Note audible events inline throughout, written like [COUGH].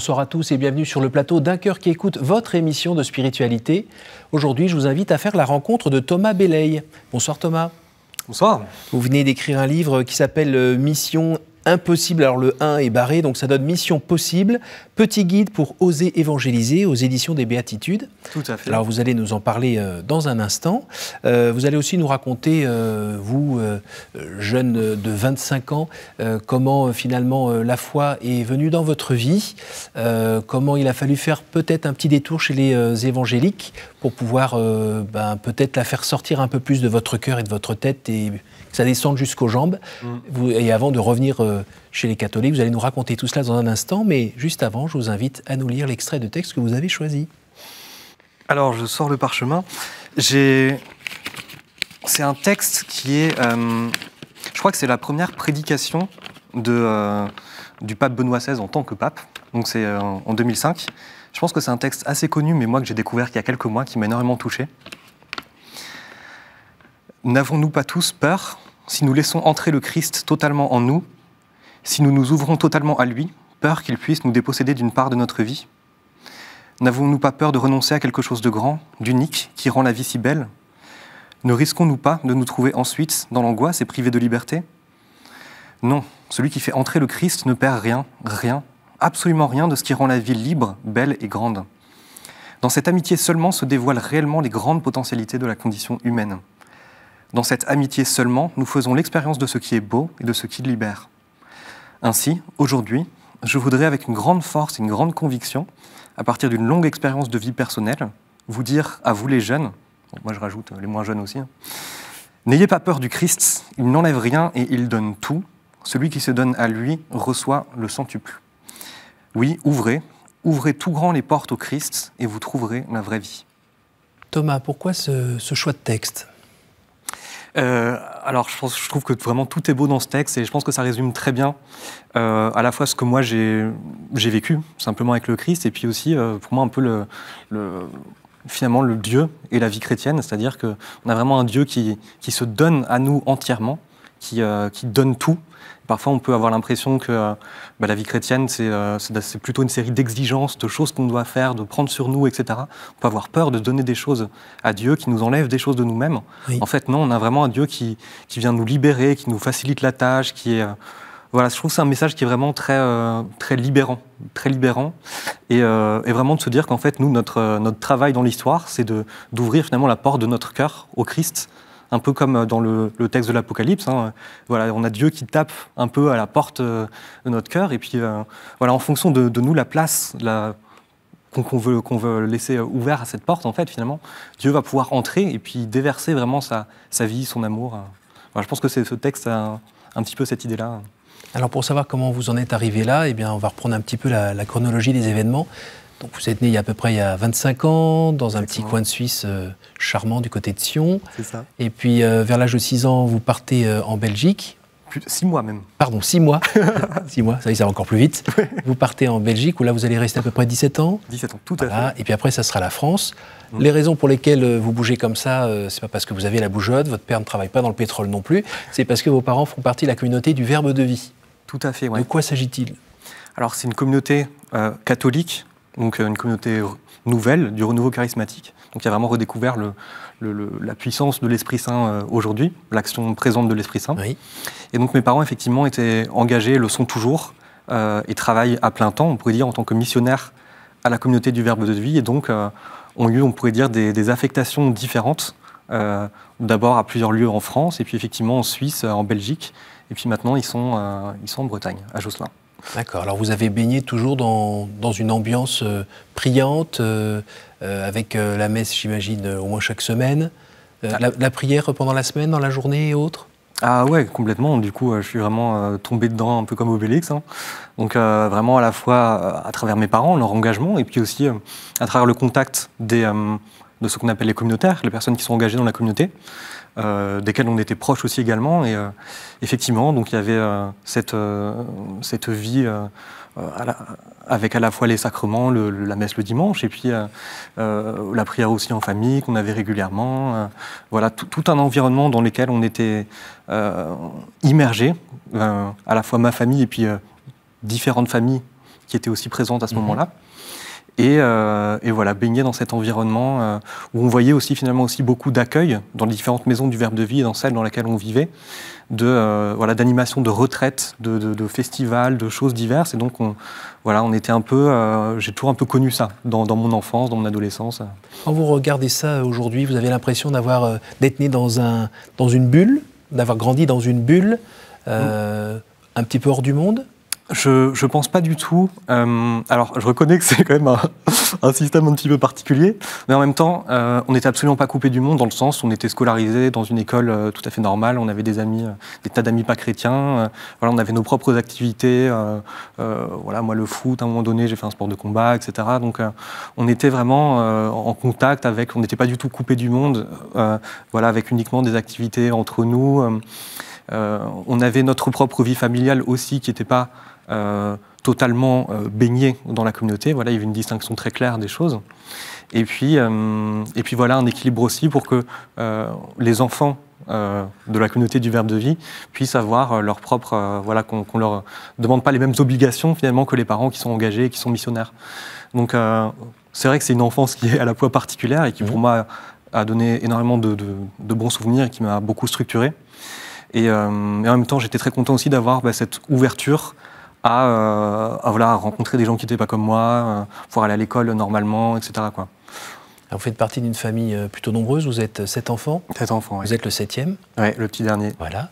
Bonsoir à tous et bienvenue sur le plateau d'un cœur qui écoute votre émission de spiritualité. Aujourd'hui, je vous invite à faire la rencontre de Thomas Belley. Bonsoir Thomas. Bonsoir. Vous venez d'écrire un livre qui s'appelle euh, Mission Impossible, alors le 1 est barré, donc ça donne Mission Possible, petit guide pour oser évangéliser aux éditions des Béatitudes. Tout à fait. Alors vous allez nous en parler euh, dans un instant. Euh, vous allez aussi nous raconter, euh, vous, jeune de 25 ans, comment finalement la foi est venue dans votre vie, comment il a fallu faire peut-être un petit détour chez les évangéliques pour pouvoir ben, peut-être la faire sortir un peu plus de votre cœur et de votre tête et que ça descende jusqu'aux jambes, mm. et avant de revenir euh, chez les catholiques. Vous allez nous raconter tout cela dans un instant, mais juste avant, je vous invite à nous lire l'extrait de texte que vous avez choisi. Alors, je sors le parchemin. J'ai... C'est un texte qui est... Euh, je crois que c'est la première prédication de, euh, du pape Benoît XVI en tant que pape. Donc c'est en 2005. Je pense que c'est un texte assez connu, mais moi que j'ai découvert il y a quelques mois, qui m'a énormément touché. N'avons-nous pas tous peur si nous laissons entrer le Christ totalement en nous si nous nous ouvrons totalement à lui, peur qu'il puisse nous déposséder d'une part de notre vie N'avons-nous pas peur de renoncer à quelque chose de grand, d'unique, qui rend la vie si belle Ne risquons-nous pas de nous trouver ensuite dans l'angoisse et privés de liberté Non, celui qui fait entrer le Christ ne perd rien, rien, absolument rien de ce qui rend la vie libre, belle et grande. Dans cette amitié seulement se dévoilent réellement les grandes potentialités de la condition humaine. Dans cette amitié seulement, nous faisons l'expérience de ce qui est beau et de ce qui libère. Ainsi, aujourd'hui, je voudrais avec une grande force et une grande conviction, à partir d'une longue expérience de vie personnelle, vous dire à vous les jeunes, moi je rajoute euh, les moins jeunes aussi, hein, n'ayez pas peur du Christ, il n'enlève rien et il donne tout, celui qui se donne à lui reçoit le centuple. Oui, ouvrez, ouvrez tout grand les portes au Christ et vous trouverez la vraie vie. Thomas, pourquoi ce choix de texte euh, alors, je, trouve que vraiment tout est beau dans ce texte et je pense que ça résume très bien euh, à la fois ce que moi j'ai vécu simplement avec le Christ et puis aussi euh, pour moi un peu le, finalement le Dieu et la vie chrétienne, c'est-à-dire qu'on a vraiment un Dieu qui se donne à nous entièrement euh, qui, donne tout. Parfois, on peut avoir l'impression que euh, bah, la vie chrétienne, euh, c'est plutôt une série d'exigences, de choses qu'on doit faire, de prendre sur nous, etc. On peut avoir peur de donner des choses à Dieu qui nous enlève des choses de nous-mêmes. En fait, non, on a vraiment un Dieu qui, vient nous libérer, qui nous facilite la tâche, qui est voilà, je trouve que c'est un message qui est vraiment très, très libérant, très libérant, et, vraiment de se dire qu'en fait, nous, notre, notre travail dans l'histoire, c'est d'ouvrir finalement la porte de notre cœur au Christ un peu comme euh, dans le, texte de l'Apocalypse. Hein, euh, voilà, on a Dieu qui tape un peu à la porte euh, de notre cœur, et puis voilà, en fonction de, nous, la place, qu'on veut, qu'on veut, laisser ouverte à cette porte, en fait, finalement, Dieu va pouvoir entrer et puis déverser vraiment sa, vie, son amour. je pense que ce texte a un petit peu cette idée-là. Alors pour savoir comment vous en êtes arrivé là, et eh bien on va reprendre un petit peu la chronologie des événements. Donc vous êtes né il y a à peu près il y a 25 ans, dans un petit coin de Suisse euh, charmant du côté de Sion. C'est ça. Et puis euh, vers l'âge de 6 ans, vous partez euh, en Belgique. Plus, six mois même. Pardon, six mois. [LAUGHS] six mois, ça, ça va encore plus vite. vous partez en Belgique où là vous allez rester à peu près 17 ans. 17 ans, tout à fait. Et puis après, ça sera la France. Mm. Les raisons pour lesquelles vous bougez comme ça, c'est pas parce que vous avez la bougeotte, votre père ne travaille pas dans le pétrole non plus, c'est parce que vos parents font partie de la communauté du Verbe de vie. Tout à fait, ouais. De quoi s'agit-il Alors c'est une communauté catholique donc euh, une communauté nouvelle, du renouveau charismatique. Donc il y a vraiment redécouvert le, la puissance de l'Esprit Saint euh, aujourd'hui, l'action présente de l'Esprit Saint. Et donc mes parents, effectivement, étaient engagés, le sont toujours, euh, et travaillent à plein temps, on pourrait dire, en tant que missionnaires à la communauté du Verbe de vie, et donc ont eu, on pourrait dire, des, affectations différentes, d'abord à plusieurs lieux en France, et puis effectivement en Suisse, en Belgique, et puis maintenant ils sont, ils sont en Bretagne, à Josselin. D'accord. Alors vous avez baigné toujours dans, dans une ambiance euh, priante, euh, euh, avec la messe, j'imagine, au moins chaque semaine. Ah. La, prière pendant la semaine, dans la journée et autres ah ouais, complètement. Du coup, je suis vraiment tombé dedans un peu comme Obélix. Hein. Donc vraiment à la fois à travers mes parents, leur engagement, et puis aussi à travers le contact des, de ce qu'on appelle les communautaires, les personnes qui sont engagées dans la communauté, euh, desquelles on était proches aussi également. Et euh, effectivement, donc il y avait euh, cette, euh, cette vie avec à la fois les sacrements, la messe le dimanche, et puis la prière aussi en famille qu'on avait régulièrement. voilà, tout un environnement dans lequel on était immergé, à la fois ma famille et puis différentes familles qui étaient aussi présentes à ce mhm. moment-là. Euh, et, voilà, baigner dans cet environnement euh, où on voyait aussi finalement aussi beaucoup d'accueil dans les différentes maisons du Verbe de Vie et dans celles dans laquelle on vivait, de euh, voilà d'animations, de retraites, de, festivals, de choses diverses. Et donc on, voilà, on était un peu, j'ai toujours un peu connu ça dans, mon enfance, dans mon adolescence. Quand vous regardez ça aujourd'hui, vous avez l'impression d'avoir d'être né dans un dans une bulle, d'avoir grandi dans une bulle, mm. un petit peu hors du monde. Je ne pense pas du tout. Euh, alors, je reconnais que c'est quand même [LAUGHS] un, système un petit peu particulier, mais en même temps, euh, on n'était absolument pas coupé du monde dans le sens où on était scolarisé dans une école euh, tout à fait normale. On avait des amis, des tas d'amis pas chrétiens. voilà, on avait nos propres activités. voilà, moi le foot, à un moment donné, j'ai fait un sport de combat, etc. Donc, on était vraiment en contact avec. On n'était pas du tout coupé du monde. voilà, avec uniquement des activités entre nous. on avait notre propre vie familiale aussi qui n'était pas euh, totalement euh, baigné dans la communauté. Voilà, il y avait une distinction très claire des choses. Et puis, euh, et puis voilà, un équilibre aussi pour que les enfants de la communauté du Verbe de vie puissent avoir leur propre, voilà, qu'on ne leur demande pas les mêmes obligations finalement que les parents qui sont engagés et qui sont missionnaires. Donc c'est vrai que c'est une enfance qui est à la fois particulière et qui pour moi a donné énormément de, bons souvenirs et qui m'a beaucoup structuré. Et, en même temps, j'étais très content aussi d'avoir bah, cette ouverture euh, à, voilà, rencontrer des gens qui n'étaient pas comme moi, euh, pouvoir aller à l'école normalement, etc. Quoi. vous faites partie d'une famille euh, plutôt nombreuse, vous êtes sept enfants. Sept enfants, oui. Vous êtes le septième. Oui, le petit dernier. Voilà.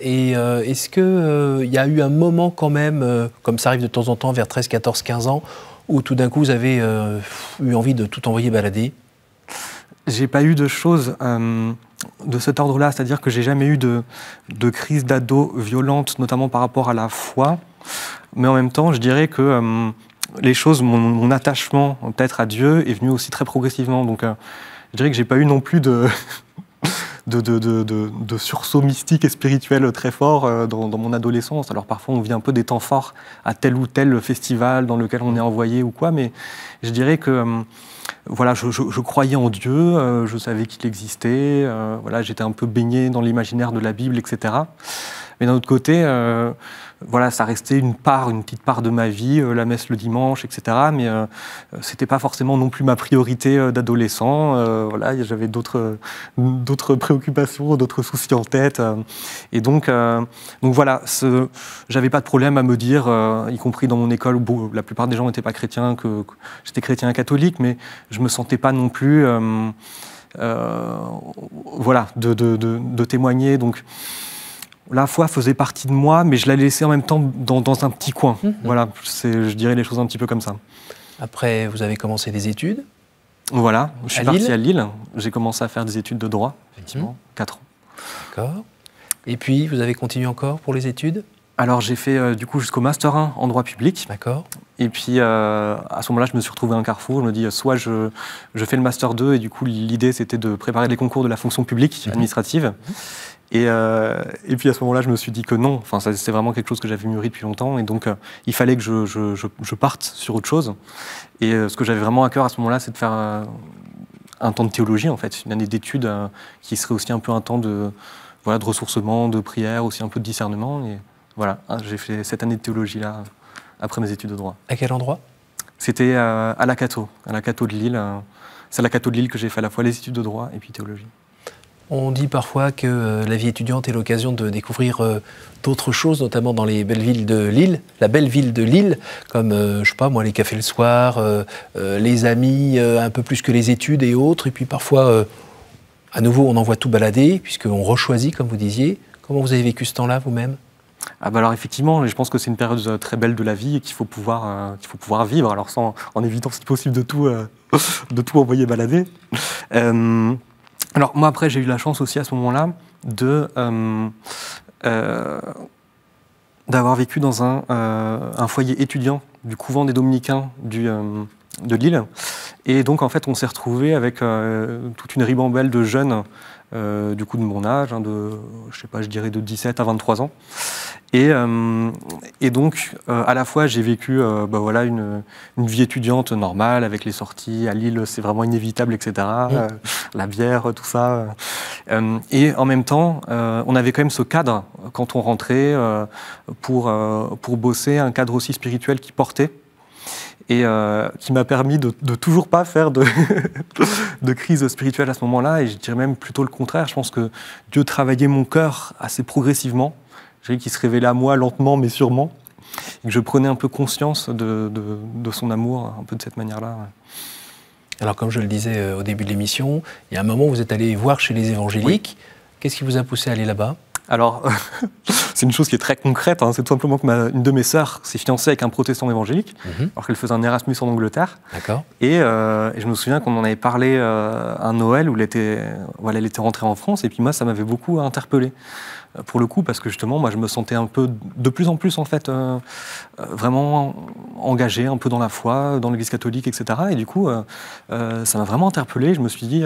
et est-ce qu'il y a eu un moment quand même, comme ça arrive de temps en temps, vers 13, 14, 15 ans, où tout d'un coup vous avez eu envie de tout envoyer balader J'ai pas eu de choses de cet ordre-là, c'est-à-dire que j'ai jamais eu de, de crise d'ado violente, notamment par rapport à la foi. Mais en même temps, je dirais que euh, les choses, mon, attachement peut-être à Dieu est venu aussi très progressivement. Donc, euh, je dirais que j'ai pas eu non plus [LAUGHS] de, de, de, de, sursaut mystique et spirituel très fort euh, dans, mon adolescence. Alors parfois, on vit un peu des temps forts à tel ou tel festival dans lequel on est envoyé ou quoi, mais je dirais que voilà, je, croyais en Dieu, je savais qu'il existait, voilà, j'étais un peu baigné dans l'imaginaire de la Bible, etc. Mais d'un autre côté, voilà, ça restait une part, une petite part de ma vie, euh, la messe le dimanche, etc. Mais euh, c'était pas forcément non plus ma priorité euh, d'adolescent. voilà, j'avais d'autres, d'autres préoccupations, d'autres soucis en tête. et donc, donc voilà, ce, j'avais pas de problème à me dire, y compris dans mon école, où la plupart des gens n'étaient pas chrétiens, que, j'étais chrétien catholique, mais je me sentais pas non plus, voilà, de, de témoigner. Donc la foi faisait partie de moi, mais je la laissé en même temps dans, un petit coin. Mhm. Voilà, je dirais les choses un petit peu comme ça. Après, vous avez commencé des études Voilà, je suis parti à Lille. J'ai commencé à faire des études de droit, effectivement, 4 ans. D'accord. Et puis, vous avez continué encore pour les études alors j'ai fait euh, du coup jusqu'au master 1 en droit public. D'accord. Et puis euh, à ce moment-là, je me suis retrouvé à un carrefour. Je me dis euh, soit je, fais le master 2 et du coup l'idée c'était de préparer les concours de la fonction publique mhm. administrative. Mhm. Euh, et, puis à ce moment-là, je me suis dit que non, enfin, c'était vraiment quelque chose que j'avais mûri depuis longtemps, et donc euh, il fallait que je, parte sur autre chose. Et euh, ce que j'avais vraiment à cœur à ce moment-là, c'est de faire un temps de théologie, en fait, une année d'études qui serait aussi un peu un temps de, voilà, de ressourcement, de prière, aussi un peu de discernement. Et voilà, hein, j'ai fait cette année de théologie-là après mes études de droit. À quel endroit C'était à la Cato, à la Cato de Lille. c'est à la Cato de Lille que j'ai fait à la fois les études de droit et puis théologie. On dit parfois que euh, la vie étudiante est l'occasion de découvrir euh, d'autres choses, notamment dans les belles villes de Lille, la belle ville de Lille, comme, euh, je sais pas moi, les cafés le soir, les amis, un peu plus que les études et autres. Et puis parfois, à nouveau, on envoie tout balader, puisqu'on rechoisit, comme vous disiez. Comment vous avez vécu ce temps-là vous-même ah bah alors effectivement, je pense que c'est une période très belle de la vie et qu'il faut pouvoir faut pouvoir vivre, alors sans en évitant si possible de tout [LAUGHS] de tout envoyer balader. Alors moi après j'ai eu la chance aussi à ce moment-là de euh, euh, d'avoir vécu dans un, euh, un, foyer étudiant du couvent des dominicains de Lille. Et donc en fait on s'est retrouvé avec toute une ribambelle de jeunes du coup de mon âge, hein, de je sais pas je dirais de 17 à 23 ans. Euh, et, donc, euh, à la fois, j'ai vécu euh, bah, voilà, une, vie étudiante normale avec les sorties. À Lille, c'est vraiment inévitable, etc. la bière, tout ça. et en même temps, on avait quand même ce cadre quand on rentrait pour, pour bosser, un cadre aussi spirituel qui portait et qui m'a permis de, de, toujours pas faire de, [LAUGHS] de crise spirituelle à ce moment-là, et je dirais même plutôt le contraire. Je pense que Dieu travaillait mon cœur assez progressivement qui se révélait à moi lentement mais sûrement, et que je prenais un peu conscience de, de, son amour, un peu de cette manière-là. Alors, comme je le disais euh, au début de l'émission, il y a un moment où vous êtes allé voir chez les évangéliques. Qu'est-ce qui vous a poussé à aller là-bas alors, [LAUGHS] c'est une chose qui est très concrète. Hein. C'est tout simplement que ma, une de mes sœurs s'est fiancée avec un protestant évangélique, mhm. alors qu'elle faisait un Erasmus en Angleterre. D'accord. Et, euh, et, je me souviens qu'on en avait parlé euh, à Noël où elle était, voilà, elle était rentrée en France, et puis moi, ça m'avait beaucoup interpellé pour le coup, parce que justement, moi, je me sentais un peu, de plus en plus, en fait, euh, euh, vraiment engagé, un peu dans la foi, dans l'Église catholique, etc. Et du coup, euh, ça m'a vraiment interpellé. Je me suis dit,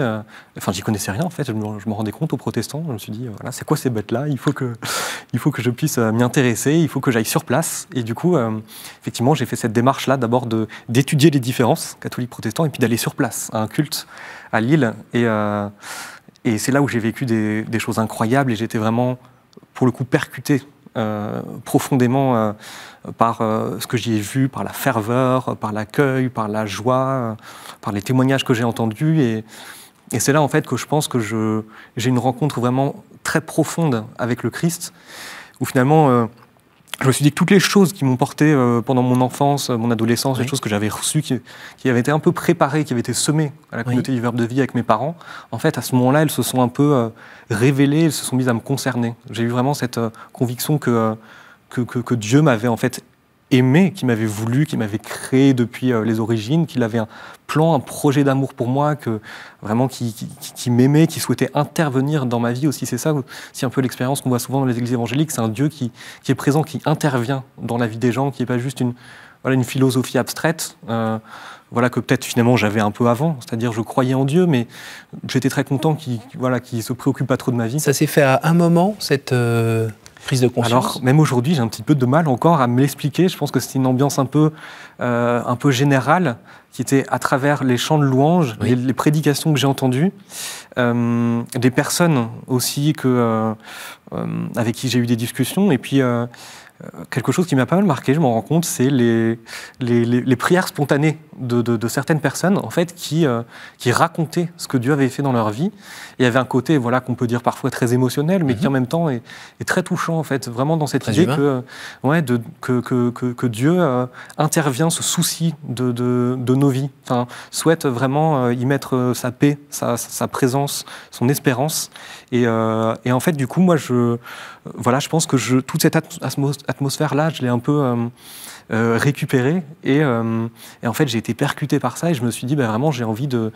enfin, j'y connaissais rien, en fait. Je me, rendais compte aux protestants. Je me suis dit, voilà, c'est quoi ces bêtes-là Il faut que, [LAUGHS] il faut que je puisse m'y intéresser. Il faut que j'aille sur place. Et du coup, effectivement, j'ai fait cette démarche-là, d'abord de d'étudier les différences catholiques-protestants, et puis d'aller sur place à un culte à Lille. Et et c'est là où j'ai vécu des, des, choses incroyables et j'étais vraiment pour le coup percuté euh, profondément euh, par euh, ce que j'y ai vu, par la ferveur, par l'accueil, par la joie, par les témoignages que j'ai entendus. Et, et c'est là, en fait, que je pense que j'ai une rencontre vraiment très profonde avec le Christ, où finalement, je me suis dit que toutes les choses qui m'ont porté euh, pendant mon enfance, euh, mon adolescence, les choses que j'avais reçues, qui, avaient été un peu préparées, qui avaient été semées à la communauté du Verbe de vie avec mes parents, en fait, à ce moment-là, elles se sont un peu euh, révélées, elles se sont mises à me concerner. J'ai eu vraiment cette conviction que, que, que Dieu m'avait en fait aimé, qui m'avait voulu, qui m'avait créé depuis euh, les origines, qu'il avait un plan, un projet d'amour pour moi, que vraiment qui, qui, qui m'aimait, qui souhaitait intervenir dans ma vie aussi. C'est ça aussi un peu l'expérience qu'on voit souvent dans les églises évangéliques, c'est un Dieu qui, qui, est présent, qui intervient dans la vie des gens, qui n'est pas juste une, voilà, une philosophie abstraite. Euh, voilà que peut-être finalement j'avais un peu avant, c'est-à-dire je croyais en Dieu, mais j'étais très content qu'il voilà, qu'il se préoccupe pas trop de ma vie. Ça s'est fait à un moment, cette, euh, prise de conscience Alors, même aujourd'hui, j'ai un petit peu de mal encore à me l'expliquer. Je pense que c'est une ambiance un peu, euh, un peu générale qui était à travers les chants de louanges, et les, prédications que j'ai entendues, euh, des personnes aussi que, euh, euh avec qui j'ai eu des discussions, et puis euh, euh, quelque chose qui m'a pas mal marqué, je m'en rends compte, c'est les, les, les, prières spontanées de, de, de, certaines personnes, en fait, qui, euh, qui racontaient ce que Dieu avait fait dans leur vie. il y avait un côté, voilà, qu'on peut dire parfois très émotionnel, mais qui mhm. en même temps est, est, très touchant, en fait, vraiment dans cette idée que, ouais, de, que, que, que, Dieu euh, intervient, se soucie de, de, nos vies, enfin, souhaite vraiment y mettre sa paix, sa, sa, présence, son espérance. Et, et en fait, du coup, moi, je voilà, je pense que je, toute cette atmosphère-là, je l'ai un peu euh, euh, récupérée. Euh, et, en fait, j'ai été percuté par ça et je me suis dit, bah, vraiment, j'ai envie de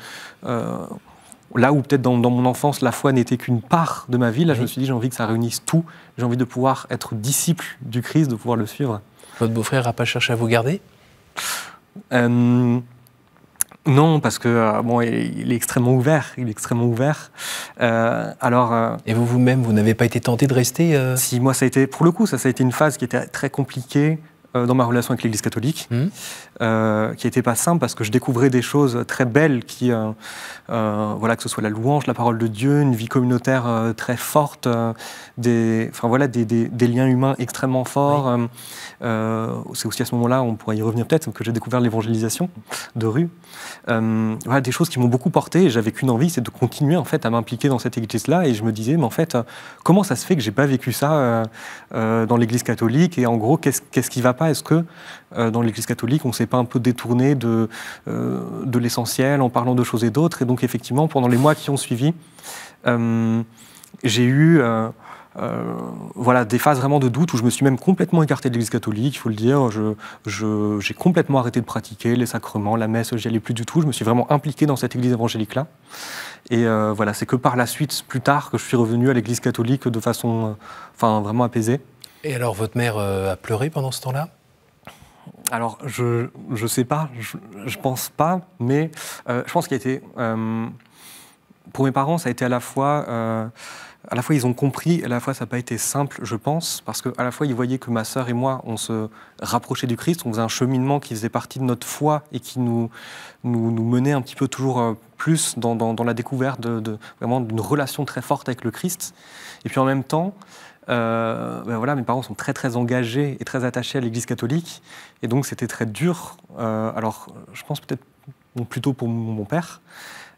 là où peut-être dans, mon enfance la foi n'était qu'une part de ma vie, là je me suis dit j'ai envie que ça réunisse tout, j'ai envie de pouvoir être disciple du Christ, de pouvoir le suivre. Votre beau-frère n'a pas cherché à vous garder non, parce que euh, bon, il est extrêmement ouvert, il est extrêmement ouvert. Euh, alors. Euh, et vous vous-même, vous, n'avez pas été tenté de rester Si moi, ça a été, pour le coup, ça, ça a été une phase qui était très compliquée dans ma relation avec l'Église catholique. Hum. Euh, qui n'était pas simple parce que je découvrais des choses très belles, qui, euh, euh, voilà, que ce soit la louange, la parole de Dieu, une vie communautaire très forte, des, enfin, voilà, des, liens humains extrêmement forts. C'est aussi à ce moment-là, on pourrait y revenir peut-être, que j'ai découvert l'évangélisation de rue. voilà, des choses qui m'ont beaucoup porté et j'avais qu'une envie, c'est de continuer en fait à m'impliquer dans cette église-là. Et je me disais, mais en fait, comment ça se fait que j'ai pas vécu ça dans l'église catholique Et en gros, qu'est-ce qui va pas Est-ce que dans l'église catholique, on s'est pas un peu détourné de, euh, de l'essentiel en parlant de choses et d'autres. Et donc effectivement, pendant les mois qui ont suivi, euh, j'ai eu... Euh, voilà, des phases vraiment de doute où je me suis même complètement écarté de l'Église catholique, il faut le dire. J'ai je, complètement arrêté de pratiquer les sacrements, la messe, j'y allais plus du tout. Je me suis vraiment impliqué dans cette Église évangélique-là. Et voilà, c'est que par la suite, plus tard, que je suis revenu à l'Église catholique de façon enfin, vraiment apaisée. Et alors, votre mère a pleuré pendant ce temps-là alors, je ne sais pas, je, je, pense pas, mais euh, je pense qu'il a été. Euh, pour mes parents, ça a été à la fois. Euh, à la fois ils ont compris, à la fois ça n'a pas été simple, je pense, parce que à la fois ils voyaient que ma sœur et moi, on se rapprochait du Christ, on faisait un cheminement qui faisait partie de notre foi et qui nous, nous, nous menait un petit peu toujours plus dans, dans, la découverte de, de vraiment d'une relation très forte avec le Christ. Et puis en même temps, euh, ben voilà, mes parents sont très très engagés et très attachés à l'Église catholique, et donc c'était très dur. Euh, alors, je pense peut-être plutôt pour mon père.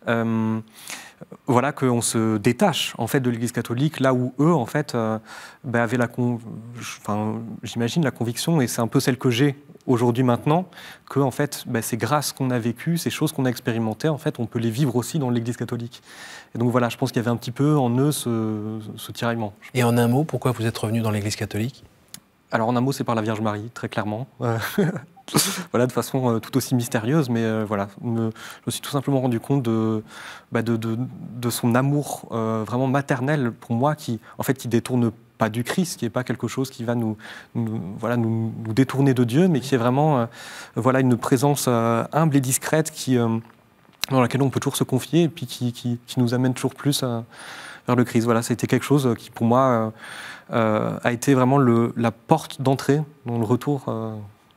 Euh, voilà qu'on se détache en fait de l'Église catholique, là où eux en fait euh, ben, avaient la, j'imagine la conviction et c'est un peu celle que j'ai aujourd'hui maintenant que en fait ben, ces grâces qu'on a vécu ces choses qu'on a expérimentées, en fait on peut les vivre aussi dans l'Église catholique. Et donc voilà, je pense qu'il y avait un petit peu en eux ce, ce tiraillement. Et en un mot, pourquoi vous êtes revenu dans l'Église catholique alors en un mot, c'est par la Vierge Marie, très clairement. [LAUGHS] [LAUGHS] voilà, de façon euh, tout aussi mystérieuse. Mais euh, voilà, me, je me suis tout simplement rendu compte de, bah, son amour euh, vraiment maternel pour moi, qui en fait qui détourne pas du Christ, qui n'est pas quelque chose qui va nous, voilà, nous, détourner de Dieu, mais qui est vraiment voilà, une présence humble et discrète qui, dans laquelle on peut toujours se confier et puis qui, nous amène toujours plus vers le Christ. Voilà, c'était quelque chose qui, pour moi, a été vraiment la porte d'entrée dans le retour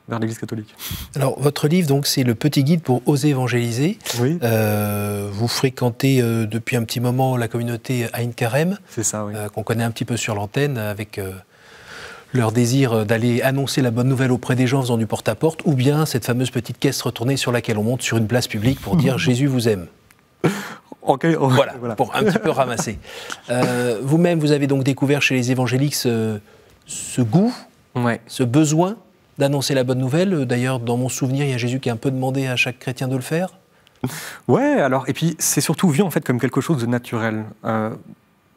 vers l'Église catholique. Alors, votre livre, donc, c'est le petit guide pour oser évangéliser. Oui. Euh, vous fréquentez euh, depuis un petit moment la communauté Aïn Karem. C'est ça, euh, qu'on connaît un petit peu sur l'antenne avec leur désir d'aller annoncer la bonne nouvelle auprès des gens en faisant du porte-à-porte, ou bien cette fameuse petite caisse retournée sur laquelle on monte sur une place publique pour dire [LAUGHS] Jésus vous aime. voilà, pour un petit peu ramasser. [LAUGHS] Vous-même, vous avez donc découvert chez les évangéliques ce, goût, ouais. ce besoin d'annoncer la bonne nouvelle. D'ailleurs, dans mon souvenir, il y a Jésus qui a un peu demandé à chaque chrétien de le faire. [LAUGHS] Ouais, alors, et puis c'est surtout vu en fait comme quelque chose de naturel. Euh,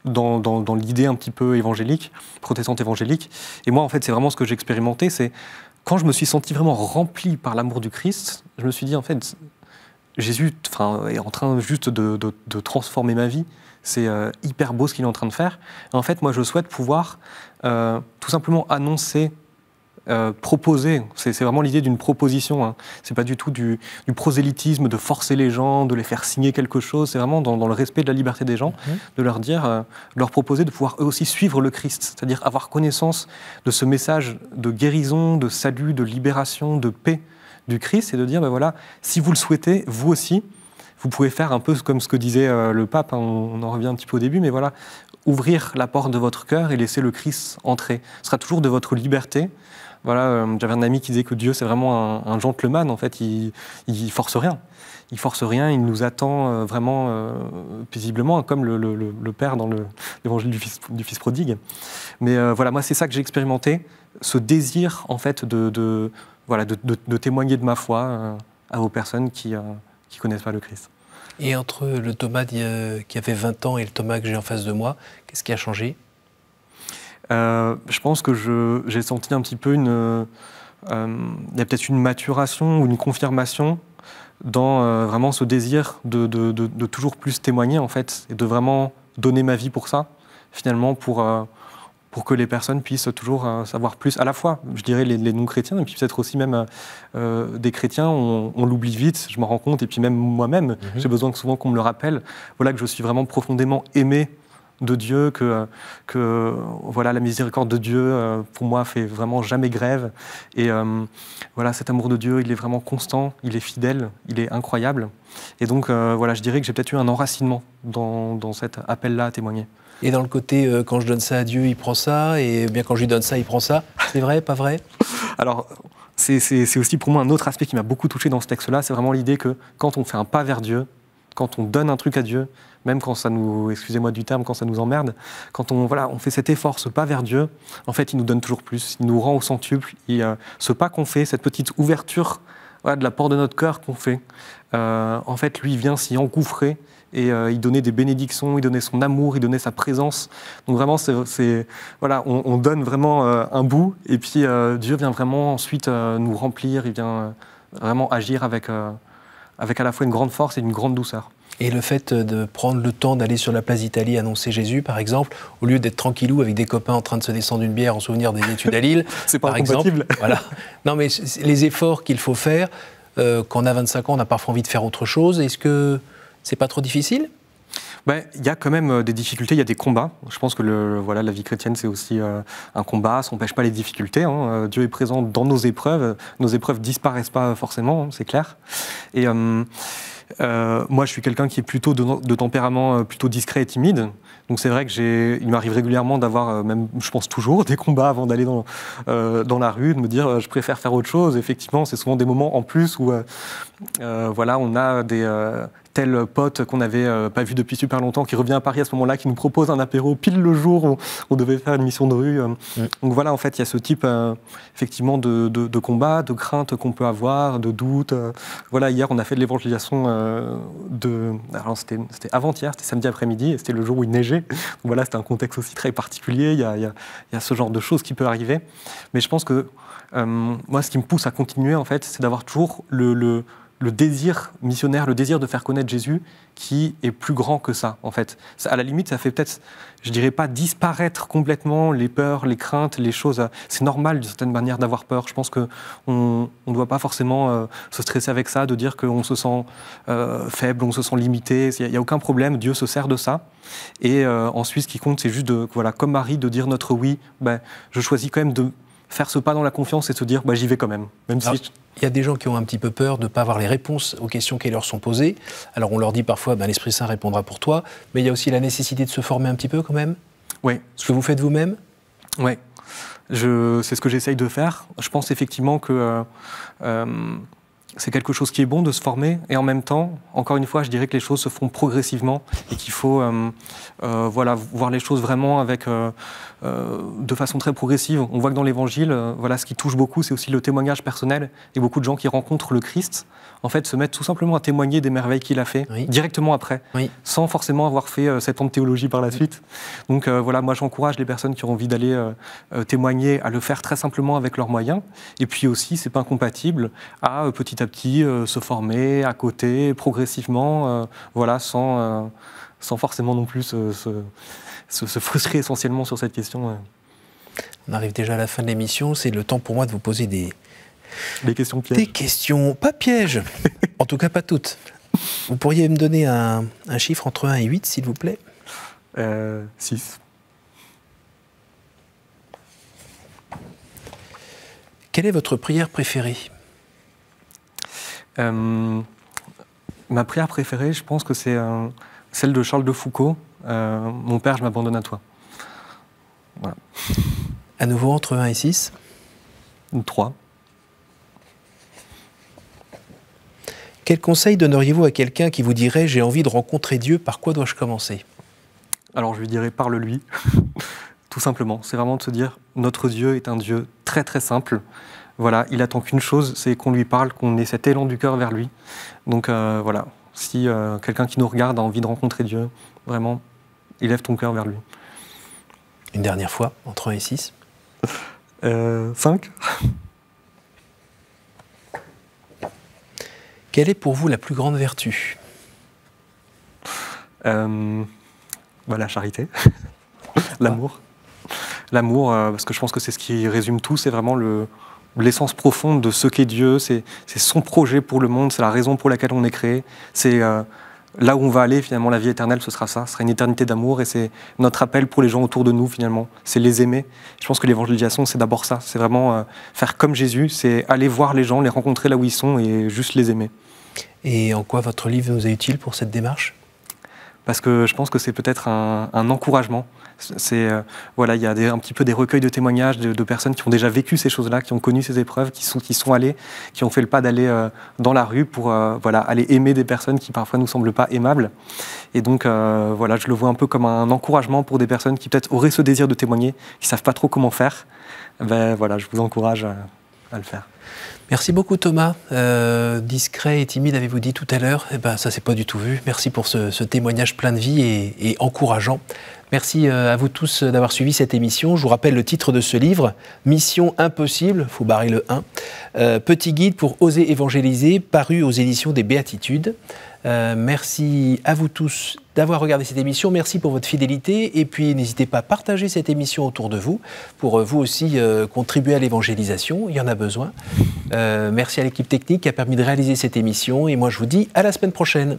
dans, l'idée un petit peu évangélique, protestante évangélique. Et moi, en fait, c'est vraiment ce que j'ai expérimenté. C'est quand je me suis senti vraiment rempli par l'amour du Christ, je me suis dit, en fait, Jésus est en train juste de, transformer ma vie. C'est euh, hyper beau ce qu'il est en train de faire. en fait, moi, je souhaite pouvoir euh, tout simplement annoncer euh, proposer. C'est vraiment l'idée d'une proposition. Hein. C'est pas du tout du, prosélytisme, de forcer les gens, de les faire signer quelque chose. C'est vraiment dans, le respect de la liberté des gens, mhm. de leur dire, euh, de leur proposer de pouvoir eux aussi suivre le Christ, c'est-à-dire avoir connaissance de ce message de guérison, de salut, de libération, de paix du Christ, et de dire, ben voilà, si vous le souhaitez, vous aussi, vous pouvez faire un peu comme ce que disait euh, le pape, hein. on, en revient un petit peu au début, mais voilà, ouvrir la porte de votre cœur et laisser le Christ entrer. Ce sera toujours de votre liberté. Voilà, euh, j'avais un ami qui disait que Dieu, c'est vraiment un, gentleman, en fait, il, il force rien. Il force rien, il nous attend euh, vraiment euh, paisiblement, hein, comme le, Père dans l'évangile du fils, du fils prodigue. Mais voilà, moi, c'est ça que j'ai expérimenté, ce désir, en fait, de, voilà, de, témoigner de ma foi à vos personnes qui ne connaissent pas le Christ. Et entre le Thomas qui avait 20 ans et le Thomas que j'ai en face de moi, qu'est-ce qui a changé euh, Je pense que j'ai senti un petit peu une. Euh, euh, il y a peut-être une maturation ou une confirmation dans vraiment ce désir de, de, toujours plus témoigner en fait et de vraiment donner ma vie pour ça finalement pour pour que les personnes puissent toujours hein, savoir plus, à la fois, je dirais, les, non-chrétiens, et puis peut-être aussi même euh, euh, des chrétiens, on, l'oublie vite, je m'en rends compte, et puis même moi-même, mhm. j'ai besoin que souvent qu'on me le rappelle, voilà que je suis vraiment profondément aimé de Dieu, que, que voilà, la miséricorde de Dieu, euh, pour moi, fait vraiment jamais grève. Et voilà, cet amour de Dieu, il est vraiment constant, il est fidèle, il est incroyable. Et donc, voilà, je dirais que j'ai peut-être eu un enracinement dans cet appel-là à témoigner et dans le côté euh, quand je donne ça à Dieu, il prend ça, et bien quand je lui donne ça, il prend ça. C'est vrai, pas vrai Alors, c'est aussi pour moi un autre aspect qui m'a beaucoup touché dans ce texte-là, c'est vraiment l'idée que quand on fait un pas vers Dieu, quand on donne un truc à Dieu, même quand ça nous, excusez-moi du terme, quand ça nous emmerde, quand on, voilà, on fait cet effort, ce pas vers Dieu, en fait, il nous donne toujours plus, il nous rend au centuple. Euh, ce pas qu'on fait, cette petite ouverture de la porte de notre cœur qu'on fait, euh, en fait, lui vient s'y engouffrer et euh, il donnait des bénédictions, il donnait son amour, il donnait sa présence. Donc vraiment, c'est voilà, on, donne vraiment euh, un bout et puis euh, Dieu vient vraiment ensuite nous remplir, il vient vraiment agir avec avec à la fois une grande force et une grande douceur. Et le fait de prendre le temps d'aller sur la place d'Italie annoncer Jésus, par exemple, au lieu d'être tranquillou avec des copains en train de se descendre une bière en souvenir des études à Lille. [LAUGHS] c'est pas par [LAUGHS] voilà. Non, mais les efforts qu'il faut faire, quand on a 25 ans, on a parfois envie de faire autre chose. Est-ce que c'est pas trop difficile ben, il y a quand même euh, des difficultés, il y a des combats. Je pense que le, voilà, la vie chrétienne, c'est aussi euh, un combat, ça n'empêche pas les difficultés. Hein. Euh, Dieu est présent dans nos épreuves, nos épreuves ne disparaissent pas forcément, hein, c'est clair. Et moi, je suis quelqu'un qui est plutôt de, tempérament plutôt discret et timide. Donc c'est vrai que il m'arrive régulièrement d'avoir, même je pense toujours, [LAUGHS] des combats avant d'aller dans, dans la rue, de me dire je préfère faire autre chose. Effectivement, c'est souvent des moments en plus où voilà, on a des, tel pote qu'on n'avait euh, pas vu depuis super longtemps, qui revient à Paris à ce moment-là, qui nous propose un apéro pile le jour où on devait faire une mission de rue. Euh. Donc voilà, en fait, il y a ce type euh, effectivement de, de, de combat, de crainte qu'on peut avoir, de doutes. Voilà, hier, on a fait de l'évangélisation de... Alors c'était avant-hier, c'était samedi après-midi, et c'était le jour où il neigeait. Donc voilà, c'était un contexte aussi très particulier. Il y, a, il, y a, ce genre de choses qui peut arriver. Mais je pense que moi, ce qui me pousse à continuer, en fait, c'est d'avoir toujours le, le le désir missionnaire, le désir de faire connaître Jésus qui est plus grand que ça, en fait. à la limite, ça fait peut-être, je ne dirais pas disparaître complètement les peurs, les craintes, les choses. C'est normal d'une certaine manière d'avoir peur. Je pense qu'on ne doit pas forcément euh, se stresser avec ça, de dire qu'on se sent euh, faible, on se sent limité. Il n'y a, aucun problème, Dieu se sert de ça. Et euh, ensuite, ce qui compte, c'est juste, de, voilà, comme Marie, de dire notre oui. Ben, je choisis quand même de faire ce pas dans la confiance et se dire bah, j'y vais quand même, même si. Il y a des gens qui ont un petit peu peur de ne pas avoir les réponses aux questions qui leur sont posées. Alors on leur dit parfois bah, l'Esprit Saint répondra pour toi, mais il y a aussi la nécessité de se former un petit peu quand même. Oui. Ce que vous faites vous-même Oui. C'est ce que j'essaye de faire. Je pense effectivement que. Euh, euh, c'est quelque chose qui est bon de se former et en même temps, encore une fois, je dirais que les choses se font progressivement et qu'il faut euh, euh, voilà, voir les choses vraiment avec, euh, de façon très progressive. On voit que dans l'Évangile, voilà, ce qui touche beaucoup, c'est aussi le témoignage personnel et beaucoup de gens qui rencontrent le Christ, en fait, se mettent tout simplement à témoigner des merveilles qu'il a fait directement après, sans forcément avoir fait cette ans de théologie par la suite. Donc voilà, moi j'encourage les personnes qui ont envie d'aller témoigner à le faire très simplement avec leurs moyens et puis aussi, c'est pas incompatible, à petit à petit à petit euh, se former à côté, progressivement, euh, voilà, sans, euh, sans forcément non plus se, frustrer essentiellement sur cette question. On arrive déjà à la fin de l'émission, c'est le temps pour moi de vous poser des, des questions pièges. Des questions, pas pièges, [LAUGHS] en tout cas pas toutes. Vous pourriez me donner un, chiffre entre 1 et 8, s'il vous plaît 6. Quelle est votre prière préférée euh, ma prière préférée, je pense que c'est euh, celle de Charles de Foucault, euh, Mon Père, je m'abandonne à toi. À nouveau, entre 1 et 6 3. Quel conseil donneriez-vous à quelqu'un qui vous dirait J'ai envie de rencontrer Dieu, par quoi dois-je commencer Alors je lui dirais Parle-lui, [LAUGHS] tout simplement. C'est vraiment de se dire Notre Dieu est un Dieu très très simple. Voilà, il attend qu'une chose, c'est qu'on lui parle, qu'on ait cet élan du cœur vers lui. Donc euh, voilà, si euh, quelqu'un qui nous regarde a envie de rencontrer Dieu, vraiment, lève ton cœur vers lui. Une dernière fois, entre 1 et 6 5 [LAUGHS] euh, Quelle est pour vous la plus grande vertu Voilà, bah, La charité, [LAUGHS] l'amour. L'amour, parce que je pense que c'est ce qui résume tout, c'est vraiment le, l'essence profonde de ce qu'est Dieu, c'est son projet pour le monde, c'est la raison pour laquelle on est créé, c'est euh, là où on va aller finalement, la vie éternelle, ce sera ça, ce sera une éternité d'amour et c'est notre appel pour les gens autour de nous finalement, c'est les aimer. Je pense que l'évangélisation, c'est d'abord ça, c'est vraiment euh, faire comme Jésus, c'est aller voir les gens, les rencontrer là où ils sont et juste les aimer. Et en quoi votre livre nous est utile pour cette démarche parce que je pense que c'est peut-être un, encouragement. Euh, il y a un petit peu des recueils de témoignages de, personnes qui ont déjà vécu ces choses-là, qui ont connu ces épreuves, qui sont allées, qui ont fait le pas d'aller euh, dans la rue pour euh, aller aimer des personnes qui parfois nous semblent pas aimables. Et donc voilà, je le vois un peu comme un encouragement pour des personnes qui peut-être auraient ce désir de témoigner, qui savent pas trop comment faire. Ben voilà, je vous encourage à le faire. Merci beaucoup Thomas. Euh, discret et timide, avez-vous dit tout à l'heure Eh ben, ça c'est pas du tout vu. Merci pour ce, témoignage plein de vie et encourageant Merci euh, à vous tous euh, d'avoir suivi cette émission. Je vous rappelle le titre de ce livre, Mission impossible, faut barrer le 1, euh, Petit guide pour oser évangéliser, paru aux éditions des Béatitudes. merci à vous tous d'avoir regardé cette émission. Merci pour votre fidélité. Et puis, n'hésitez pas à partager cette émission autour de vous pour vous aussi contribuer à l'évangélisation. Il y en a besoin. merci à l'équipe technique qui a permis de réaliser cette émission. Et moi, je vous dis à la semaine prochaine.